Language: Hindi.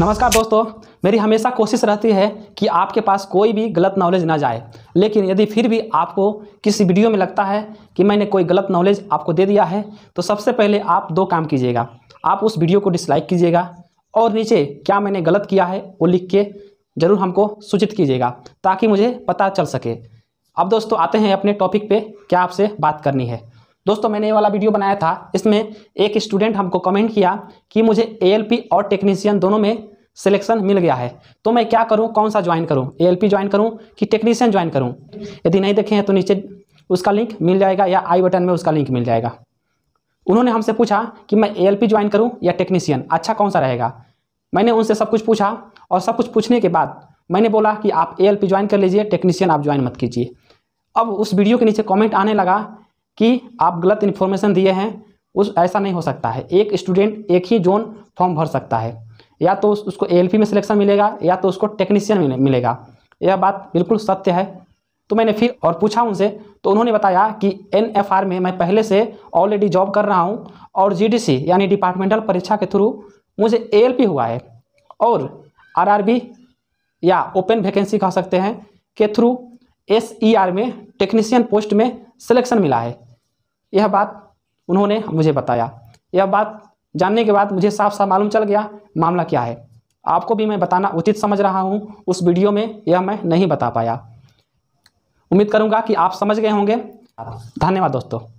नमस्कार दोस्तों मेरी हमेशा कोशिश रहती है कि आपके पास कोई भी गलत नॉलेज ना जाए लेकिन यदि फिर भी आपको किसी वीडियो में लगता है कि मैंने कोई गलत नॉलेज आपको दे दिया है तो सबसे पहले आप दो काम कीजिएगा आप उस वीडियो को डिसलाइक कीजिएगा और नीचे क्या मैंने गलत किया है वो लिख के ज़रूर हमको सूचित कीजिएगा ताकि मुझे पता चल सके अब दोस्तों आते हैं अपने टॉपिक पर क्या आपसे बात करनी है दोस्तों मैंने ये वाला वीडियो बनाया था इसमें एक स्टूडेंट हमको कमेंट किया कि मुझे ए और टेक्नीशियन दोनों में सिलेक्शन मिल गया है तो मैं क्या करूं कौन सा ज्वाइन करूं ए ज्वाइन करूं कि टेक्नीशियन ज्वाइन करूं यदि नहीं देखे हैं तो नीचे उसका लिंक मिल जाएगा या आई बटन में उसका लिंक मिल जाएगा उन्होंने हमसे पूछा कि मैं ए ज्वाइन करूं या टेक्नीशियन अच्छा कौन सा रहेगा मैंने उनसे सब कुछ पूछा और सब कुछ पूछने के बाद मैंने बोला कि आप ए ज्वाइन कर लीजिए टेक्नीशियन आप ज्वाइन मत कीजिए अब उस वीडियो के नीचे कमेंट आने लगा कि आप गलत इन्फॉर्मेशन दिए हैं उस ऐसा नहीं हो सकता है एक स्टूडेंट एक ही जोन फॉर्म भर सकता है या तो उस, उसको ए में सिलेक्शन मिलेगा या तो उसको टेक्नीशियन में मिलेगा यह बात बिल्कुल सत्य है तो मैंने फिर और पूछा उनसे तो उन्होंने बताया कि एन में मैं पहले से ऑलरेडी जॉब कर रहा हूँ और जी यानी डिपार्टमेंटल परीक्षा के थ्रू मुझे ए हुआ है और आर या ओपन वैकेंसी कह सकते हैं के थ्रू एस ई आर में टेक्नीशियन पोस्ट में सिलेक्शन मिला है यह बात उन्होंने मुझे बताया यह बात जानने के बाद मुझे साफ साफ मालूम चल गया मामला क्या है आपको भी मैं बताना उचित समझ रहा हूँ उस वीडियो में यह मैं नहीं बता पाया उम्मीद करूँगा कि आप समझ गए होंगे धन्यवाद दोस्तों